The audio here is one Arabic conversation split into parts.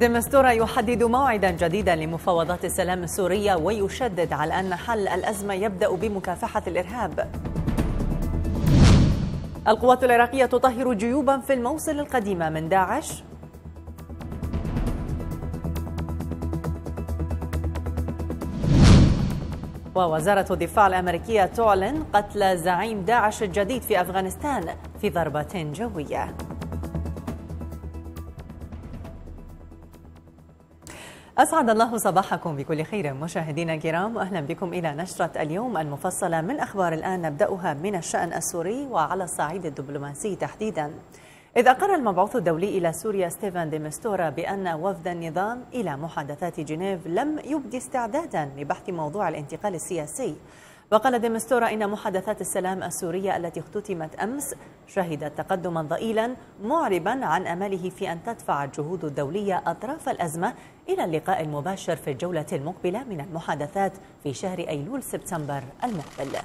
دمستورا يحدد موعدا جديدا لمفاوضات السلام السورية ويشدد على أن حل الأزمة يبدأ بمكافحة الإرهاب القوات العراقية تطهر جيوبا في الموصل القديمة من داعش ووزارة الدفاع الأمريكية تعلن قتل زعيم داعش الجديد في أفغانستان في ضربة جوية أسعد الله صباحكم بكل خير مشاهدينا الكرام أهلا بكم إلى نشرة اليوم المفصلة من أخبار الآن نبدأها من الشأن السوري وعلى الصعيد الدبلوماسي تحديداً إذ أقر المبعوث الدولي إلى سوريا ستيفان ديمستورا بأن وفد النظام إلى محادثات جنيف لم يبدي استعدادا لبحث موضوع الانتقال السياسي وقال ديمستورا إن محادثات السلام السورية التي اختتمت أمس شهدت تقدما ضئيلا معربا عن أمله في أن تدفع الجهود الدولية أطراف الأزمة إلى اللقاء المباشر في الجولة المقبلة من المحادثات في شهر أيلول سبتمبر المقبل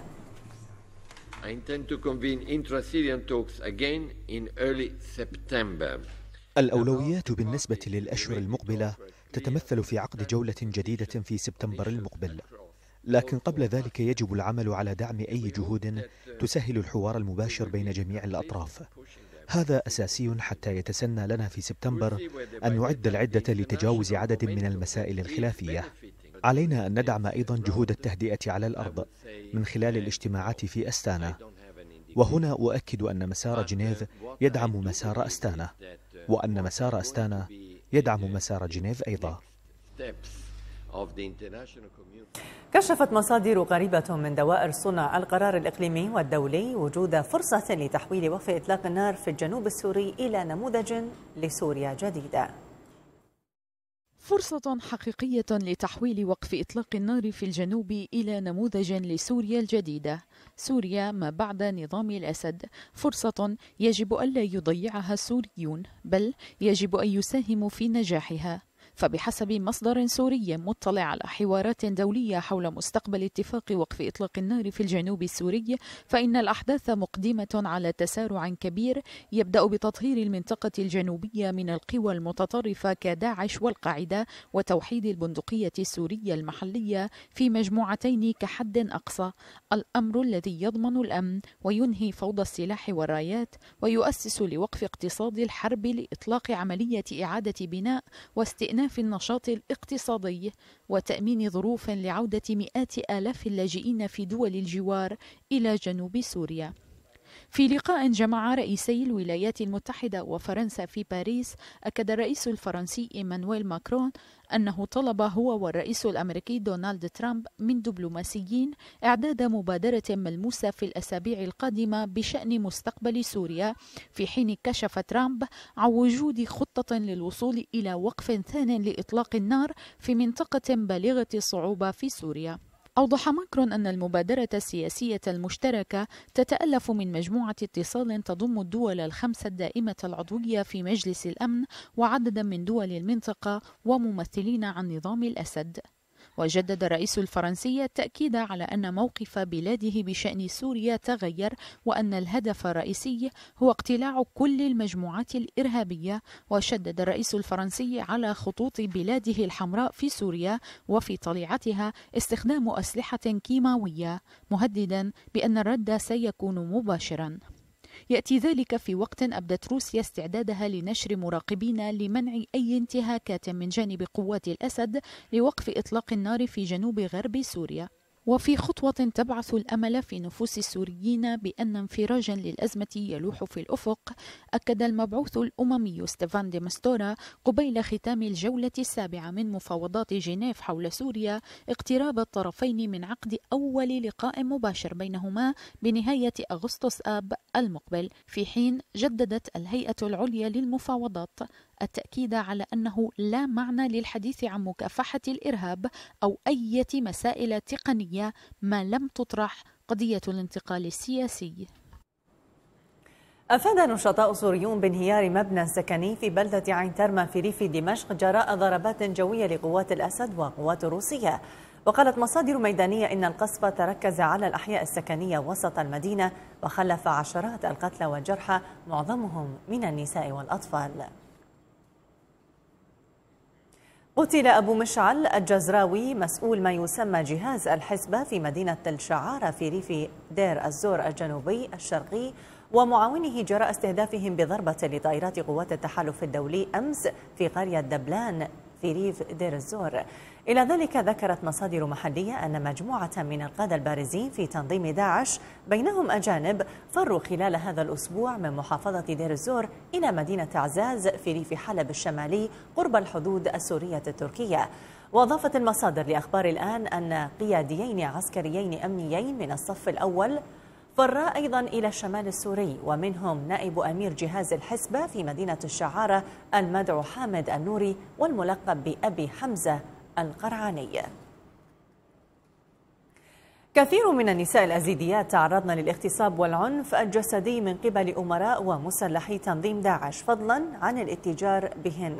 I intend to convene intra-Syrian talks again in early September. الأولويات بالنسبة للأشهر المقبلة تتمثل في عقد جولة جديدة في سبتمبر المقبل لكن قبل ذلك يجب العمل على دعم أي جهود تسهل الحوار المباشر بين جميع الأطراف هذا أساسي حتى يتسنى لنا في سبتمبر أن نعد العدة لتجاوز عدد من المسائل الخلافية علينا أن ندعم أيضا جهود التهدئة على الأرض من خلال الاجتماعات في أستانا وهنا أؤكد أن مسار جنيف يدعم مسار أستانا وأن مسار أستانا يدعم مسار جنيف أيضا كشفت مصادر قريبة من دوائر صنع القرار الإقليمي والدولي وجود فرصة لتحويل وقف إطلاق النار في الجنوب السوري إلى نموذج لسوريا جديدة فرصة حقيقية لتحويل وقف إطلاق النار في الجنوب إلى نموذج لسوريا الجديدة سوريا ما بعد نظام الأسد فرصة يجب ألا يضيعها السوريون بل يجب أن يساهموا في نجاحها فبحسب مصدر سوري مطلع على حوارات دولية حول مستقبل اتفاق وقف إطلاق النار في الجنوب السوري فإن الأحداث مقدمة على تسارع كبير يبدأ بتطهير المنطقة الجنوبية من القوى المتطرفة كداعش والقاعدة وتوحيد البندقية السورية المحلية في مجموعتين كحد أقصى الأمر الذي يضمن الأمن وينهي فوضى السلاح والرايات ويؤسس لوقف اقتصاد الحرب لإطلاق عملية إعادة بناء واستئناف في النشاط الاقتصادي وتأمين ظروف لعودة مئات آلاف اللاجئين في دول الجوار إلى جنوب سوريا في لقاء جمع رئيسي الولايات المتحدة وفرنسا في باريس أكد الرئيس الفرنسي إيمانويل ماكرون أنه طلب هو والرئيس الأمريكي دونالد ترامب من دبلوماسيين إعداد مبادرة ملموسة في الأسابيع القادمة بشأن مستقبل سوريا في حين كشف ترامب عن وجود خطة للوصول إلى وقف ثان لإطلاق النار في منطقة بالغة الصعوبة في سوريا أوضح ماكرون أن المبادرة السياسية المشتركة تتألف من مجموعة اتصال تضم الدول الخمسة الدائمة العضوية في مجلس الأمن وعددا من دول المنطقة وممثلين عن نظام الأسد وجدد الرئيس الفرنسي التأكيد على أن موقف بلاده بشأن سوريا تغير وأن الهدف الرئيسي هو اقتلاع كل المجموعات الإرهابية وشدد الرئيس الفرنسي على خطوط بلاده الحمراء في سوريا وفي طليعتها استخدام أسلحة كيماوية مهددا بأن الرد سيكون مباشرا يأتي ذلك في وقت أبدت روسيا استعدادها لنشر مراقبين لمنع أي انتهاكات من جانب قوات الأسد لوقف إطلاق النار في جنوب غرب سوريا وفي خطوة تبعث الأمل في نفوس السوريين بأن انفراجا للأزمة يلوح في الأفق أكد المبعوث الأممي ستيفان دي مستورا قبيل ختام الجولة السابعة من مفاوضات جنيف حول سوريا اقتراب الطرفين من عقد أول لقاء مباشر بينهما بنهاية أغسطس آب المقبل في حين جددت الهيئة العليا للمفاوضات التأكيد على أنه لا معنى للحديث عن مكافحة الإرهاب أو أي مسائل تقنية ما لم تطرح قضية الانتقال السياسي أفاد نشطاء سوريون بانهيار مبنى سكني في بلدة عين ترما في ريف دمشق جراء ضربات جوية لقوات الأسد وقوات روسية وقالت مصادر ميدانية إن القصف تركز على الأحياء السكنية وسط المدينة وخلف عشرات القتلى والجرحى معظمهم من النساء والأطفال قتل أبو مشعل الجزراوي مسؤول ما يسمى جهاز الحسبة في مدينة الشعارة في ريف دير الزور الجنوبي الشرقي ومعاونه جراء استهدافهم بضربة لطائرات قوات التحالف الدولي أمس في قرية دبلان في ريف دير الزور إلى ذلك ذكرت مصادر محلية أن مجموعة من القادة البارزين في تنظيم داعش بينهم أجانب فروا خلال هذا الأسبوع من محافظة دير الزور إلى مدينة عزاز في ريف حلب الشمالي قرب الحدود السورية التركية وأضافت المصادر لأخبار الآن أن قياديين عسكريين أمنيين من الصف الأول فرا أيضا إلى الشمال السوري ومنهم نائب أمير جهاز الحسبة في مدينة الشعارة المدعو حامد النوري والملقب بأبي حمزة القرعاني كثير من النساء الأزيديات تعرضن للاغتصاب والعنف الجسدي من قبل أمراء ومسلحي تنظيم داعش فضلا عن الاتجار بهن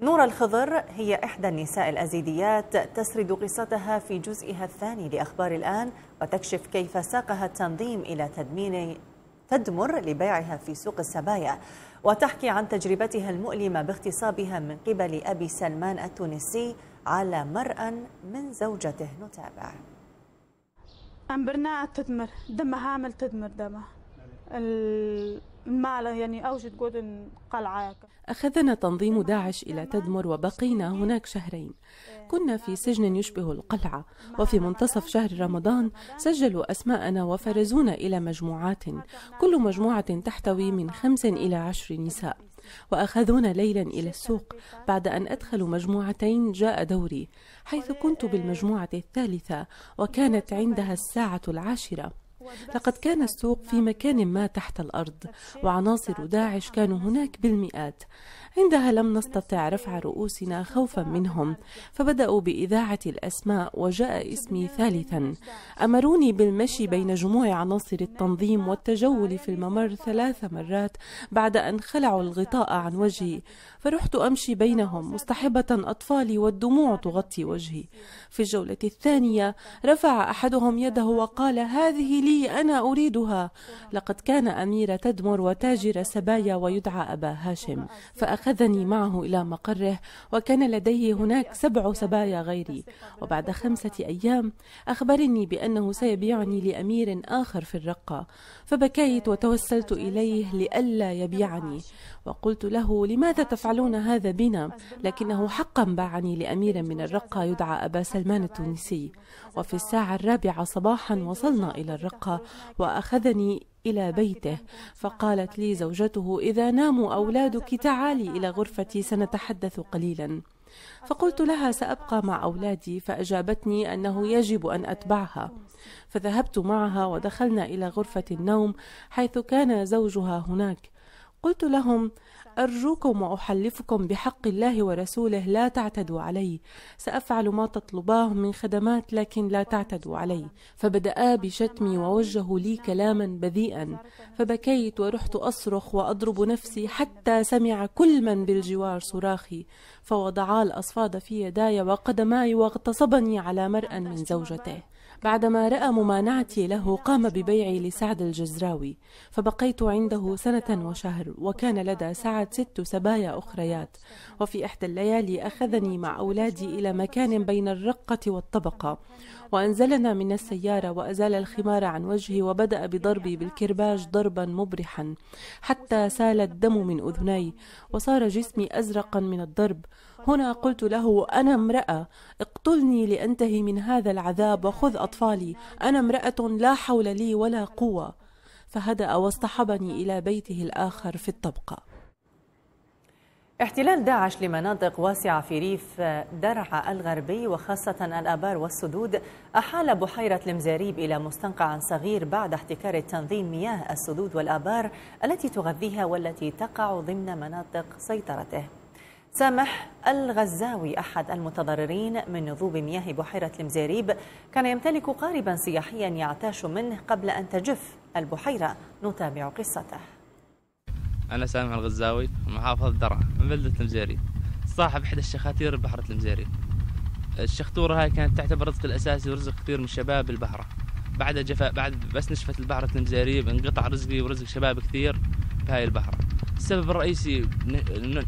نور الخضر هي إحدى النساء الأزيديات تسرد قصتها في جزئها الثاني لأخبار الآن وتكشف كيف ساقها التنظيم إلى تدمير تدمر لبيعها في سوق السبايا وتحكي عن تجربتها المؤلمة باغتصابها من قبل أبي سلمان التونسي على مرأى من زوجته نتابع أمبرناء تدمر دمها هامل تدمر دمها المال يعني أوجد جود قلعة أخذنا تنظيم داعش إلى تدمر وبقينا هناك شهرين كنا في سجن يشبه القلعة وفي منتصف شهر رمضان سجلوا أسماءنا وفرزونا إلى مجموعات كل مجموعة تحتوي من خمس إلى عشر نساء وأخذونا ليلا إلى السوق بعد أن أدخلوا مجموعتين جاء دوري حيث كنت بالمجموعة الثالثة وكانت عندها الساعة العاشرة لقد كان السوق في مكان ما تحت الأرض وعناصر داعش كانوا هناك بالمئات عندها لم نستطع رفع رؤوسنا خوفا منهم فبدأوا بإذاعة الأسماء وجاء اسمي ثالثا أمروني بالمشي بين جموع عناصر التنظيم والتجول في الممر ثلاث مرات بعد أن خلعوا الغطاء عن وجهي فرحت أمشي بينهم مستحبه أطفالي والدموع تغطي وجهي في الجولة الثانية رفع أحدهم يده وقال هذه لي أنا أريدها لقد كان أمير تدمر وتاجر سبايا ويدعى أبا هاشم فأخذ أخذني معه إلى مقره وكان لديه هناك سبع سبايا غيري وبعد خمسة أيام أخبرني بأنه سيبيعني لأمير آخر في الرقة فبكيت وتوسلت إليه لئلا يبيعني وقلت له لماذا تفعلون هذا بنا لكنه حقا باعني لأمير من الرقة يدعى أبا سلمان التونسي وفي الساعة الرابعة صباحا وصلنا إلى الرقة وأخذني إلى بيته فقالت لي زوجته إذا ناموا أولادك تعالي إلى غرفتي سنتحدث قليلا فقلت لها سأبقى مع أولادي فأجابتني أنه يجب أن أتبعها فذهبت معها ودخلنا إلى غرفة النوم حيث كان زوجها هناك قلت لهم أرجوكم وأحلفكم بحق الله ورسوله لا تعتدوا علي سأفعل ما تطلباه من خدمات لكن لا تعتدوا علي فبدأ بشتمي ووجه لي كلاما بذيئا فبكيت ورحت أصرخ وأضرب نفسي حتى سمع كل من بالجوار صراخي فوضعا الأصفاد في يداي وقدماي واغتصبني على مرأى من زوجته بعدما رأى ممانعتي له قام ببيعي لسعد الجزراوي فبقيت عنده سنة وشهر وكان لدى سعد بعد ست سبايا أخريات وفي إحدى الليالي أخذني مع أولادي إلى مكان بين الرقة والطبقة وأنزلنا من السيارة وأزال الخمار عن وجهي وبدأ بضربي بالكرباج ضربا مبرحا حتى سال الدم من أذني وصار جسمي أزرقا من الضرب هنا قلت له أنا امرأة اقتلني لأنتهي من هذا العذاب وخذ أطفالي أنا امرأة لا حول لي ولا قوة فهدأ واصطحبني إلى بيته الآخر في الطبقة احتلال داعش لمناطق واسعة في ريف درعا الغربي وخاصة الآبار والسدود أحال بحيرة المزاريب إلى مستنقع صغير بعد احتكار التنظيم مياه السدود والآبار التي تغذيها والتي تقع ضمن مناطق سيطرته سامح الغزاوي أحد المتضررين من نضوب مياه بحيرة المزاريب كان يمتلك قاربا سياحيا يعتاش منه قبل أن تجف البحيرة نتابع قصته أنا سامح الغزاوي من محافظة درعا من بلدة المزيري صاحب احد الشخاتير بحرة المزيري الشخطورة هاي كانت تعتبر رزق الأساسي ورزق كثير من شباب البحرة بعد جفاء بعد بس نشفت البحرة المزيري انقطع رزقي ورزق شباب كثير بهاي البحرة السبب الرئيسي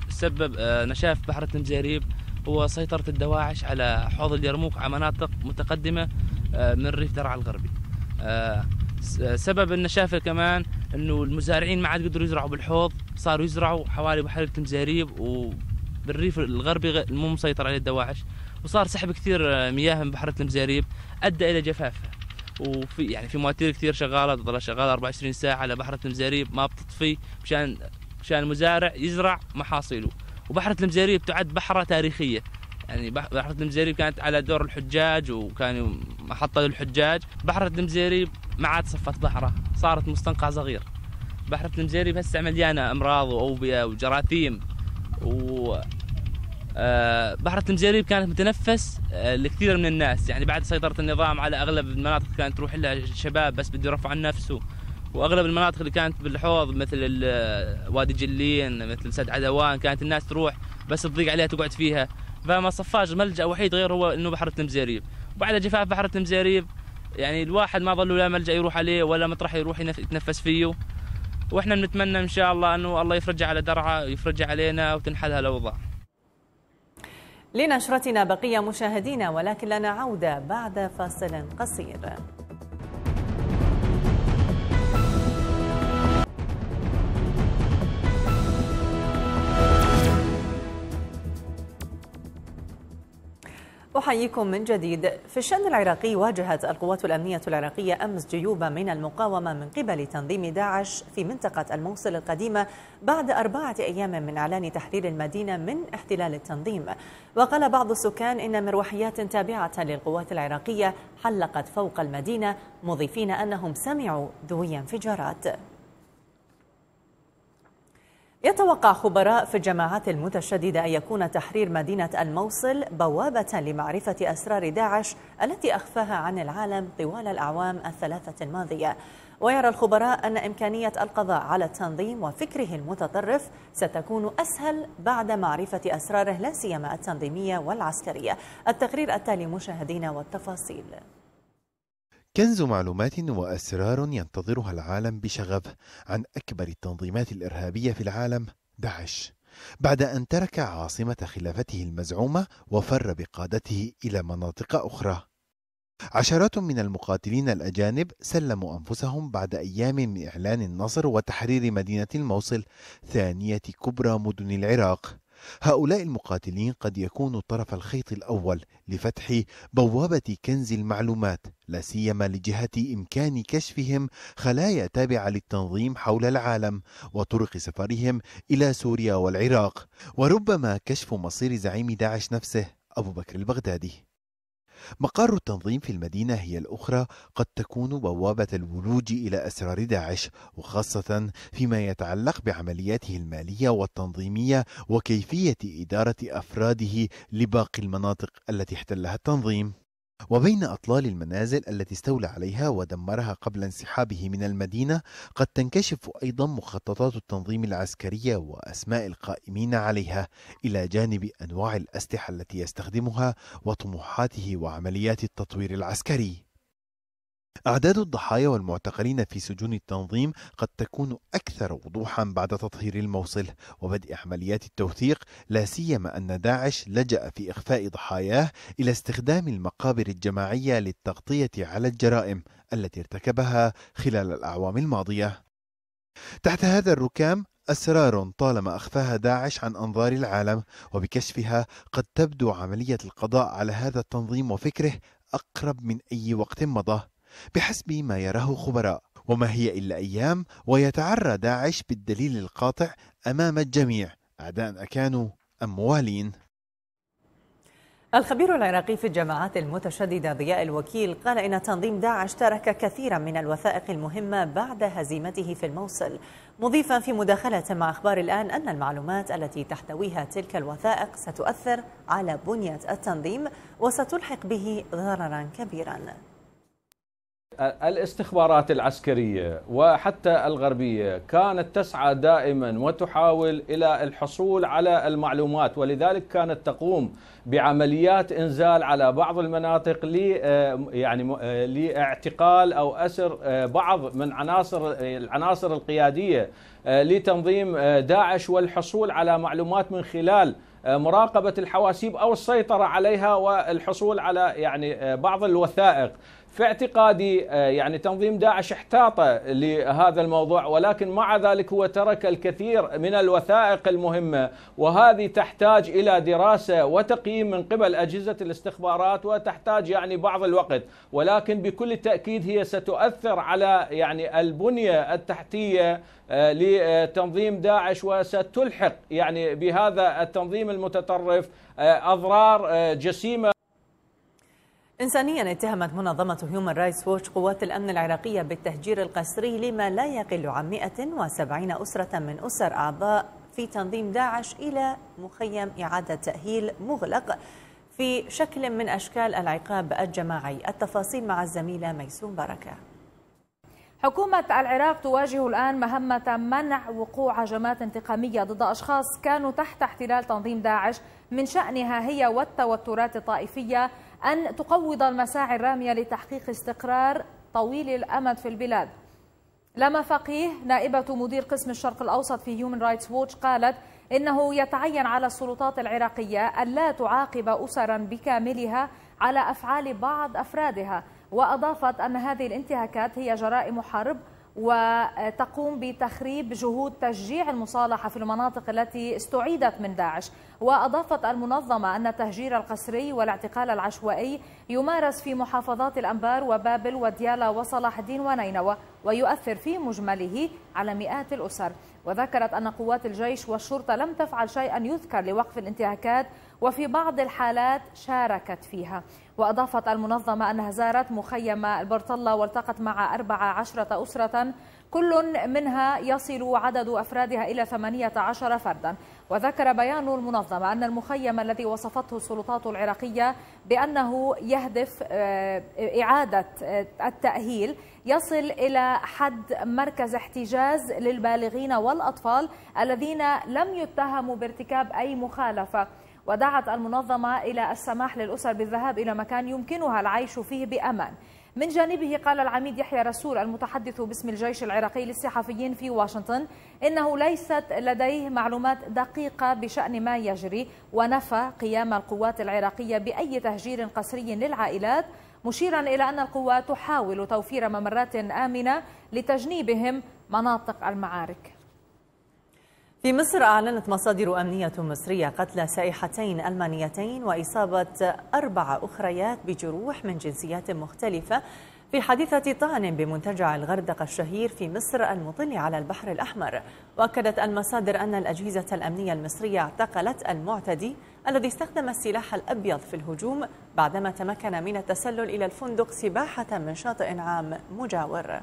سبب آه، نشاف بحرة المزيريب هو سيطرة الدواعش على حوض اليرموك على مناطق متقدمة آه، من ريف درعا الغربي آه، سبب النشافه كمان انه المزارعين ما عاد قدروا يزرعوا بالحوض صاروا يزرعوا حوالي بحيره المزاريب وبالريف الغربي مو مسيطر عليه الدواعش وصار سحب كثير آه، مياه من بحيره المزاريب ادى الى جفافها وفي يعني في مواتير كثير شغاله تظل شغاله 24 ساعه على بحيرة المزاريب ما بتطفي مشان مشان المزارع يزرع محاصيله وبحره المزاريب تعد بحره تاريخيه يعني بحرة المزاريب كانت على دور الحجاج وكان محطة للحجاج بحرة المزاريب ما عاد صفت بحره صارت مستنقع صغير بحرة المزيري هسه مليانة أمراض وأوبئة وجراثيم و آه، بحرة المزيريب كانت متنفس آه، لكثير من الناس يعني بعد سيطرة النظام على أغلب المناطق كانت تروح لها الشباب بس بده يرفع عن نفسه وأغلب المناطق اللي كانت بالحوض مثل آه، وادي جلين مثل سد عدوان كانت الناس تروح بس تضيق عليها تقعد فيها فما صفاش ملجأ وحيد غير هو إنه بحرة المزيريب وبعد جفاف بحرة المزيريب يعني الواحد ما ظلوا لا ملجا يروح عليه ولا مطرح يروح يتنفس فيه واحنا بنتمنى ان شاء الله انه الله يفرجها على درعا ويفرجها علينا وتنحل هالاوضاع لنشرتنا بقيه مشاهدينا ولكن لنا عوده بعد فاصل قصير أحييكم من جديد في الشأن العراقي واجهت القوات الأمنية العراقية أمس جيوبا من المقاومة من قبل تنظيم داعش في منطقة الموصل القديمة بعد أربعة أيام من إعلان تحرير المدينة من احتلال التنظيم وقال بعض السكان إن مروحيات تابعة للقوات العراقية حلقت فوق المدينة مضيفين أنهم سمعوا ذوي انفجارات يتوقع خبراء في الجماعات المتشددة أن يكون تحرير مدينة الموصل بوابة لمعرفة أسرار داعش التي أخفاها عن العالم طوال الأعوام الثلاثة الماضية ويرى الخبراء أن إمكانية القضاء على التنظيم وفكره المتطرف ستكون أسهل بعد معرفة أسراره لا سيما التنظيمية والعسكرية التقرير التالي مشاهدينا والتفاصيل كنز معلومات وأسرار ينتظرها العالم بشغف عن أكبر التنظيمات الإرهابية في العالم داعش بعد أن ترك عاصمة خلافته المزعومة وفر بقادته إلى مناطق أخرى عشرات من المقاتلين الأجانب سلموا أنفسهم بعد أيام من إعلان النصر وتحرير مدينة الموصل ثانية كبرى مدن العراق هؤلاء المقاتلين قد يكونوا طرف الخيط الأول لفتح بوابة كنز المعلومات لا سيما لجهة إمكان كشفهم خلايا تابعة للتنظيم حول العالم وطرق سفرهم إلى سوريا والعراق وربما كشف مصير زعيم داعش نفسه أبو بكر البغدادي مقر التنظيم في المدينة هي الأخرى قد تكون بوابة الولوج إلى أسرار داعش وخاصة فيما يتعلق بعملياته المالية والتنظيمية وكيفية إدارة أفراده لباقي المناطق التي احتلها التنظيم وبين أطلال المنازل التي استولى عليها ودمرها قبل انسحابه من المدينة قد تنكشف أيضا مخططات التنظيم العسكرية وأسماء القائمين عليها إلى جانب أنواع الأسلحة التي يستخدمها وطموحاته وعمليات التطوير العسكري أعداد الضحايا والمعتقلين في سجون التنظيم قد تكون أكثر وضوحا بعد تطهير الموصل وبدء عمليات التوثيق لا سيما أن داعش لجأ في إخفاء ضحاياه إلى استخدام المقابر الجماعية للتغطية على الجرائم التي ارتكبها خلال الأعوام الماضية تحت هذا الركام أسرار طالما أخفاها داعش عن أنظار العالم وبكشفها قد تبدو عملية القضاء على هذا التنظيم وفكره أقرب من أي وقت مضى بحسب ما يراه خبراء وما هي إلا أيام ويتعرى داعش بالدليل القاطع أمام الجميع أعداء أكانوا أم موالين الخبير العراقي في الجماعات المتشددة ضياء الوكيل قال إن تنظيم داعش ترك كثيرا من الوثائق المهمة بعد هزيمته في الموصل مضيفا في مداخلة مع أخبار الآن أن المعلومات التي تحتويها تلك الوثائق ستؤثر على بنية التنظيم وستلحق به ضررا كبيرا الاستخبارات العسكريه وحتى الغربيه كانت تسعى دائما وتحاول الى الحصول على المعلومات ولذلك كانت تقوم بعمليات انزال على بعض المناطق ل آه، يعني آه، لاعتقال او اسر آه، بعض من عناصر العناصر القياديه لتنظيم داعش والحصول على معلومات من خلال مراقبه الحواسيب او السيطره عليها والحصول على يعني بعض الوثائق في اعتقادي آه، يعني تنظيم داعش احتاط لهذا الموضوع ولكن مع ذلك هو ترك الكثير من الوثائق المهمه وهذه تحتاج الى دراسه وتقييم من قبل اجهزه الاستخبارات وتحتاج يعني بعض الوقت ولكن بكل تاكيد هي ستؤثر على يعني البنيه التحتيه آه، لتنظيم داعش وستلحق يعني بهذا التنظيم المتطرف آه، اضرار جسيمه إنسانيا اتهمت منظمة هيومن رايتس ووتش قوات الأمن العراقية بالتهجير القسري لما لا يقل عن 170 أسرة من أسر أعضاء في تنظيم داعش إلى مخيم إعادة تأهيل مغلق في شكل من أشكال العقاب الجماعي التفاصيل مع الزميلة ميسون بركة حكومة العراق تواجه الآن مهمة منع وقوع هجمات انتقامية ضد أشخاص كانوا تحت احتلال تنظيم داعش من شأنها هي والتوترات الطائفية أن تقوض المساعي الرامية لتحقيق استقرار طويل الأمد في البلاد لما فقيه نائبة مدير قسم الشرق الأوسط في هيومن رايتس ووتش قالت إنه يتعين على السلطات العراقية ألا تعاقب أسرا بكاملها على أفعال بعض أفرادها وأضافت أن هذه الانتهاكات هي جرائم حرب وتقوم بتخريب جهود تشجيع المصالحة في المناطق التي استعيدت من داعش وأضافت المنظمة أن التهجير القسري والاعتقال العشوائي يمارس في محافظات الأنبار وبابل وديالا وصلاح الدين ونينوى ويؤثر في مجمله على مئات الأسر وذكرت أن قوات الجيش والشرطة لم تفعل شيئا يذكر لوقف الانتهاكات وفي بعض الحالات شاركت فيها وأضافت المنظمة أنها زارت مخيم البرطلة والتقت مع 14 أسرة كل منها يصل عدد أفرادها إلى 18 فردا وذكر بيان المنظمة أن المخيم الذي وصفته السلطات العراقية بأنه يهدف آه، إعادة آه، التأهيل يصل إلى حد مركز احتجاز للبالغين والأطفال الذين لم يتهموا بارتكاب أي مخالفة ودعت المنظمة إلى السماح للأسر بالذهاب إلى مكان يمكنها العيش فيه بأمان من جانبه قال العميد يحيى رسول المتحدث باسم الجيش العراقي للصحفيين في واشنطن إنه ليست لديه معلومات دقيقة بشأن ما يجري ونفى قيام القوات العراقية بأي تهجير قسري للعائلات مشيرا إلى أن القوات تحاول توفير ممرات آمنة لتجنيبهم مناطق المعارك في مصر أعلنت مصادر أمنية مصرية قتل سائحتين ألمانيتين وإصابة أربع أخريات بجروح من جنسيات مختلفة في حادثة طعن بمنتجع الغردقة الشهير في مصر المطل على البحر الأحمر وأكدت المصادر أن الأجهزة الأمنية المصرية اعتقلت المعتدي الذي استخدم السلاح الأبيض في الهجوم بعدما تمكن من التسلل إلى الفندق سباحة من شاطئ عام مجاور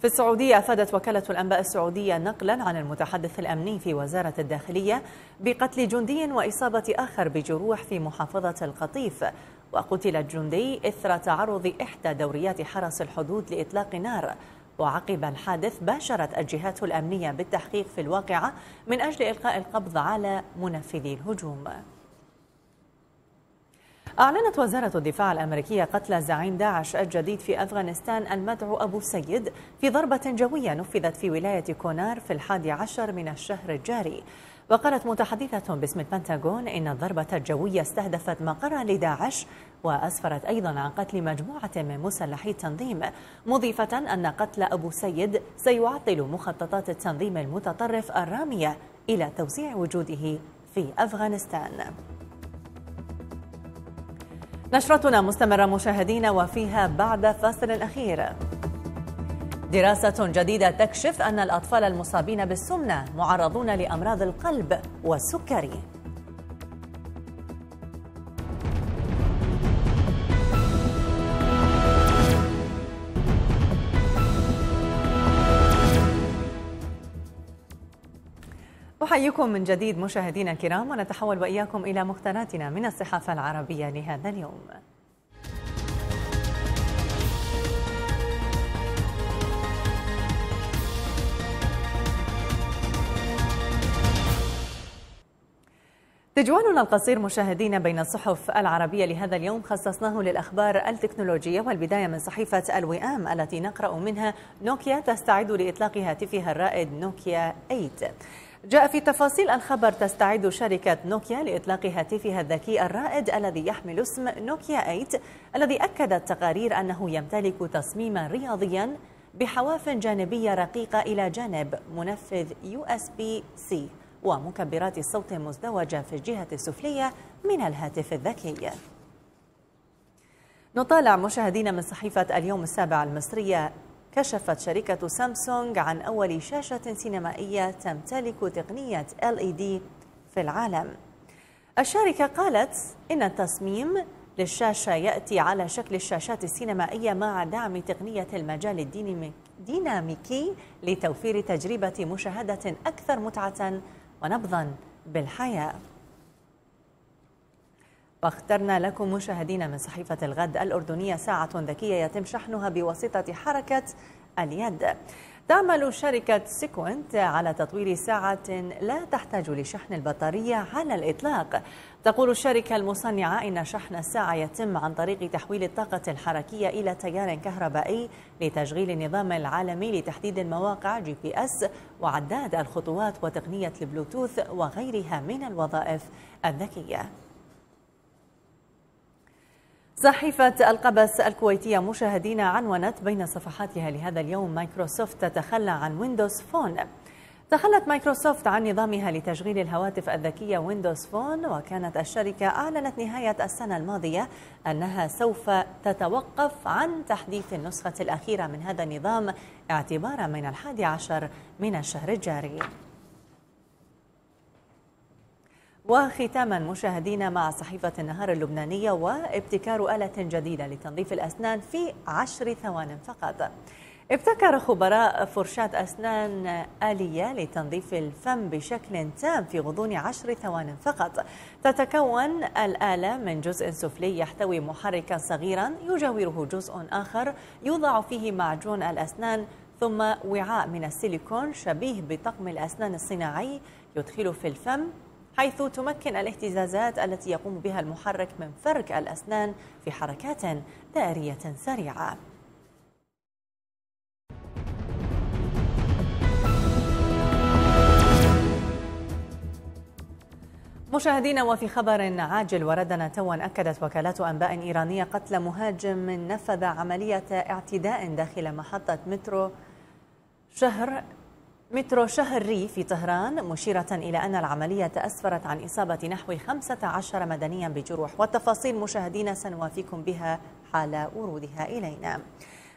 في السعودية أفادت وكالة الأنباء السعودية نقلا عن المتحدث الأمني في وزارة الداخلية بقتل جندي وإصابة آخر بجروح في محافظة القطيف وقتل الجندي إثر تعرض إحدى دوريات حرس الحدود لإطلاق نار وعقب الحادث باشرت الجهات الأمنية بالتحقيق في الواقعة من أجل إلقاء القبض على منفذي الهجوم أعلنت وزارة الدفاع الأمريكية قتل زعيم داعش الجديد في أفغانستان المدعو أبو سيد في ضربة جوية نفذت في ولاية كونار في الحادي عشر من الشهر الجاري وقالت متحدثة باسم البنتاغون إن الضربة الجوية استهدفت مقرا لداعش وأسفرت أيضا عن قتل مجموعة من مسلحي التنظيم مضيفة أن قتل أبو سيد سيعطل مخططات التنظيم المتطرف الرامية إلى توسيع وجوده في أفغانستان نشرتنا مستمرة مشاهدينا وفيها بعد فاصل أخير دراسة جديدة تكشف أن الأطفال المصابين بالسمنة معرضون لأمراض القلب والسكري أحييكم من جديد مشاهدينا الكرام ونتحول وإياكم إلى مقتناتنا من الصحافة العربية لهذا اليوم تجوالنا القصير مشاهدينا بين الصحف العربية لهذا اليوم خصصناه للأخبار التكنولوجية والبداية من صحيفة الوئام التي نقرأ منها نوكيا تستعد لإطلاق هاتفها الرائد نوكيا 8 جاء في تفاصيل الخبر تستعد شركة نوكيا لإطلاق هاتفها الذكي الرائد الذي يحمل اسم نوكيا 8 الذي أكدت تقارير أنه يمتلك تصميما رياضيا بحواف جانبية رقيقة إلى جانب منفذ USB-C ومكبرات الصوت مزدوجة في الجهة السفلية من الهاتف الذكي نطالع مشاهدينا من صحيفة اليوم السابع المصرية كشفت شركة سامسونج عن أول شاشة سينمائية تمتلك تقنية LED في العالم الشركة قالت إن التصميم للشاشة يأتي على شكل الشاشات السينمائية مع دعم تقنية المجال الديناميكي لتوفير تجربة مشاهدة أكثر متعة ونبضا بالحياه واخترنا لكم مشاهدينا من صحيفة الغد الأردنية ساعة ذكية يتم شحنها بواسطة حركة اليد تعمل شركة سيكوينت على تطوير ساعة لا تحتاج لشحن البطارية على الإطلاق تقول الشركة المصنعة إن شحن الساعة يتم عن طريق تحويل الطاقة الحركية إلى تيار كهربائي لتشغيل النظام العالمي لتحديد المواقع جي بي أس وعداد الخطوات وتقنية البلوتوث وغيرها من الوظائف الذكية صحيفة القبس الكويتية مشاهدين عنونت بين صفحاتها لهذا اليوم مايكروسوفت تتخلى عن ويندوز فون تخلت مايكروسوفت عن نظامها لتشغيل الهواتف الذكية ويندوز فون وكانت الشركة أعلنت نهاية السنة الماضية أنها سوف تتوقف عن تحديث النسخة الأخيرة من هذا النظام اعتبارا من الحادي عشر من الشهر الجاري وختاما مشاهدينا مع صحيفة النهار اللبنانية وابتكار آلة جديدة لتنظيف الأسنان في عشر ثوان فقط ابتكر خبراء فرشاة أسنان آلية لتنظيف الفم بشكل تام في غضون عشر ثوان فقط تتكون الآلة من جزء سفلي يحتوي محركا صغيرا يجاوره جزء آخر يوضع فيه معجون الأسنان ثم وعاء من السيليكون شبيه بطقم الأسنان الصناعي يدخل في الفم حيث تمكن الاهتزازات التي يقوم بها المحرك من فرك الأسنان في حركات دائرية سريعة مشاهدينا وفي خبر عاجل وردنا توا أكدت وكالات أنباء إيرانية قتل مهاجم نفذ عملية اعتداء داخل محطة مترو شهر مترو شهر ري في طهران مشيرة إلى أن العملية تأسفرت عن إصابة نحو 15 مدنيا بجروح والتفاصيل مشاهدينا سنوافيكم بها حال ورودها إلينا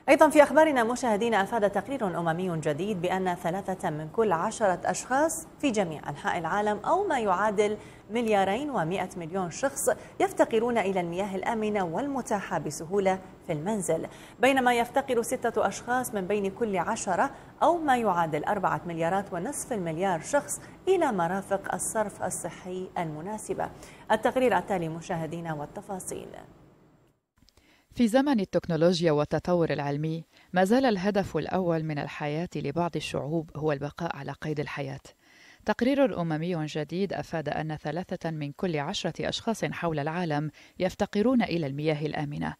أيضا في أخبارنا مشاهدين أفاد تقرير أممي جديد بأن ثلاثة من كل عشرة أشخاص في جميع أنحاء العالم أو ما يعادل مليارين ومائة مليون شخص يفتقرون إلى المياه الآمنة والمتاحة بسهولة في المنزل بينما يفتقر ستة أشخاص من بين كل عشرة أو ما يعادل أربعة مليارات ونصف المليار شخص إلى مرافق الصرف الصحي المناسبة التقرير التالي مشاهدينا والتفاصيل في زمن التكنولوجيا والتطور العلمي ما زال الهدف الاول من الحياه لبعض الشعوب هو البقاء على قيد الحياه تقرير أممي جديد أفاد أن ثلاثة من كل عشرة أشخاص حول العالم يفتقرون إلى المياه الآمنة،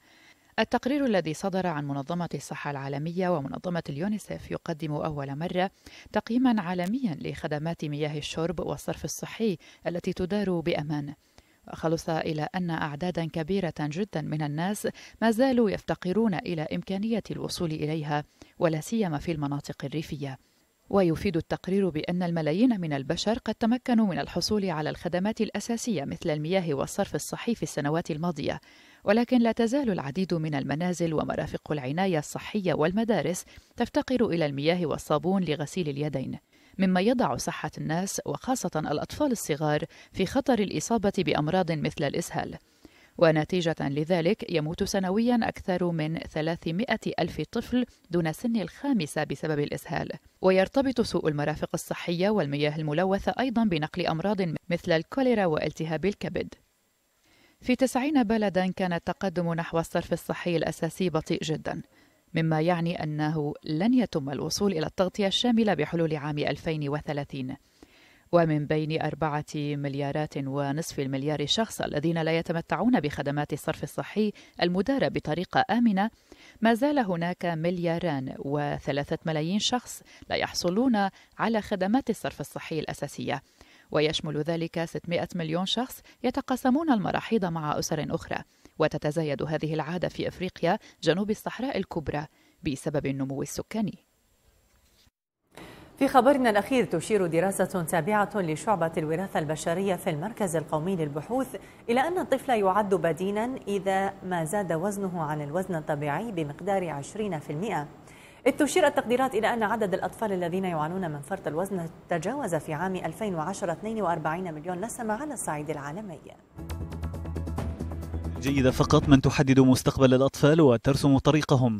التقرير الذي صدر عن منظمة الصحة العالمية ومنظمة اليونيسف يقدم أول مرة تقييما عالميا لخدمات مياه الشرب والصرف الصحي التي تدار بأمان وخلص إلى أن أعدادا كبيرة جدا من الناس ما زالوا يفتقرون إلى إمكانية الوصول إليها ولا سيما في المناطق الريفية ويفيد التقرير بأن الملايين من البشر قد تمكنوا من الحصول على الخدمات الأساسية مثل المياه والصرف الصحي في السنوات الماضية ولكن لا تزال العديد من المنازل ومرافق العناية الصحية والمدارس تفتقر إلى المياه والصابون لغسيل اليدين مما يضع صحة الناس وخاصة الأطفال الصغار في خطر الإصابة بأمراض مثل الإسهال ونتيجة لذلك يموت سنويا أكثر من 300 ألف طفل دون سن الخامسة بسبب الإسهال ويرتبط سوء المرافق الصحية والمياه الملوثة أيضا بنقل أمراض مثل الكوليرا والتهاب الكبد في 90 بلدا كان التقدم نحو الصرف الصحي الأساسي بطيء جدا مما يعني أنه لن يتم الوصول إلى التغطية الشاملة بحلول عام 2030 ومن بين أربعة مليارات ونصف المليار شخص الذين لا يتمتعون بخدمات الصرف الصحي المدارة بطريقة آمنة ما زال هناك ملياران وثلاثة ملايين شخص لا يحصلون على خدمات الصرف الصحي الأساسية ويشمل ذلك 600 مليون شخص يتقاسمون المراحيض مع أسر أخرى وتتزايد هذه العادة في إفريقيا جنوب الصحراء الكبرى بسبب النمو السكاني في خبرنا الأخير تشير دراسة تابعة لشعبة الوراثة البشرية في المركز القومي للبحوث إلى أن الطفل يعد بدينا إذا ما زاد وزنه عن الوزن الطبيعي بمقدار 20% إذ تشير التقديرات إلى أن عدد الأطفال الذين يعانون من فرط الوزن تجاوز في عام 2010 42 مليون نسمة على الصعيد العالمي جيدة فقط من تحدد مستقبل الأطفال وترسم طريقهم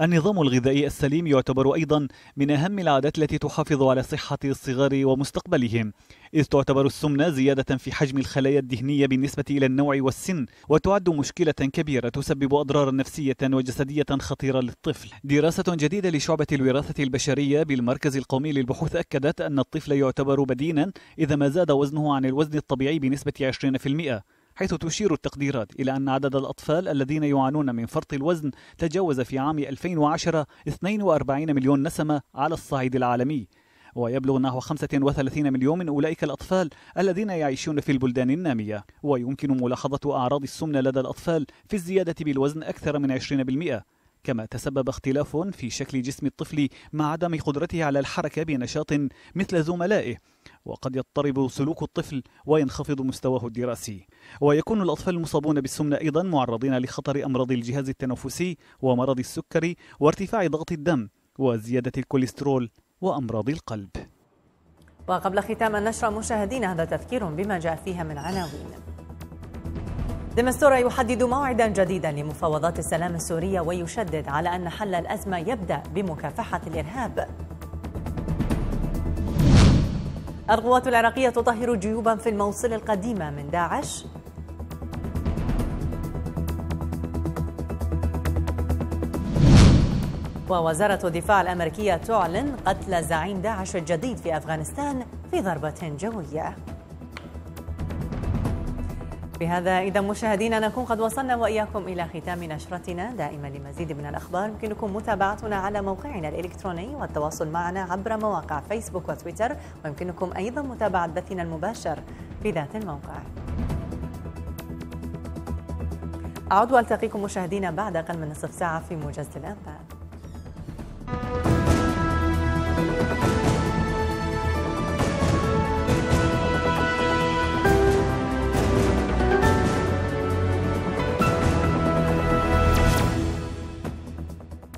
النظام الغذائي السليم يعتبر أيضا من أهم العادات التي تحافظ على صحة الصغار ومستقبلهم إذ تعتبر السمنة زيادة في حجم الخلايا الدهنية بالنسبة إلى النوع والسن وتعد مشكلة كبيرة تسبب أضرارا نفسية وجسدية خطيرة للطفل دراسة جديدة لشعبة الوراثة البشرية بالمركز القومي للبحوث أكدت أن الطفل يعتبر بدينا إذا ما زاد وزنه عن الوزن الطبيعي بنسبة 20% حيث تشير التقديرات إلى أن عدد الأطفال الذين يعانون من فرط الوزن تجاوز في عام 2010 42 مليون نسمة على الصعيد العالمي ويبلغ نحو 35 مليون من أولئك الأطفال الذين يعيشون في البلدان النامية ويمكن ملاحظة أعراض السمنة لدى الأطفال في الزيادة بالوزن أكثر من 20% كما تسبب اختلاف في شكل جسم الطفل مع عدم قدرته على الحركة بنشاط مثل زملائه وقد يضطرب سلوك الطفل وينخفض مستواه الدراسي ويكون الأطفال المصابون بالسمنة أيضا معرضين لخطر أمراض الجهاز التنفسي ومرض السكري وارتفاع ضغط الدم وزيادة الكوليسترول وأمراض القلب وقبل ختام النشرة مشاهدينا هذا تذكير بما جاء فيها من عناوين دمستورة يحدد موعدا جديدا لمفاوضات السلام السورية ويشدد على أن حل الأزمة يبدأ بمكافحة الإرهاب القوات العراقية تطهر جيوبا في الموصل القديمة من داعش ووزارة الدفاع الأمريكية تعلن قتل زعيم داعش الجديد في أفغانستان في ضربة جوية بهذا إذا مشاهدينا نكون قد وصلنا وإياكم إلى ختام نشرتنا دائما لمزيد من الأخبار يمكنكم متابعتنا على موقعنا الإلكتروني والتواصل معنا عبر مواقع فيسبوك وتويتر ويمكنكم أيضا متابعة بثنا المباشر في ذات الموقع أعود وألتقيكم مشاهدينا بعد أقل من نصف ساعة في موجز الأنباء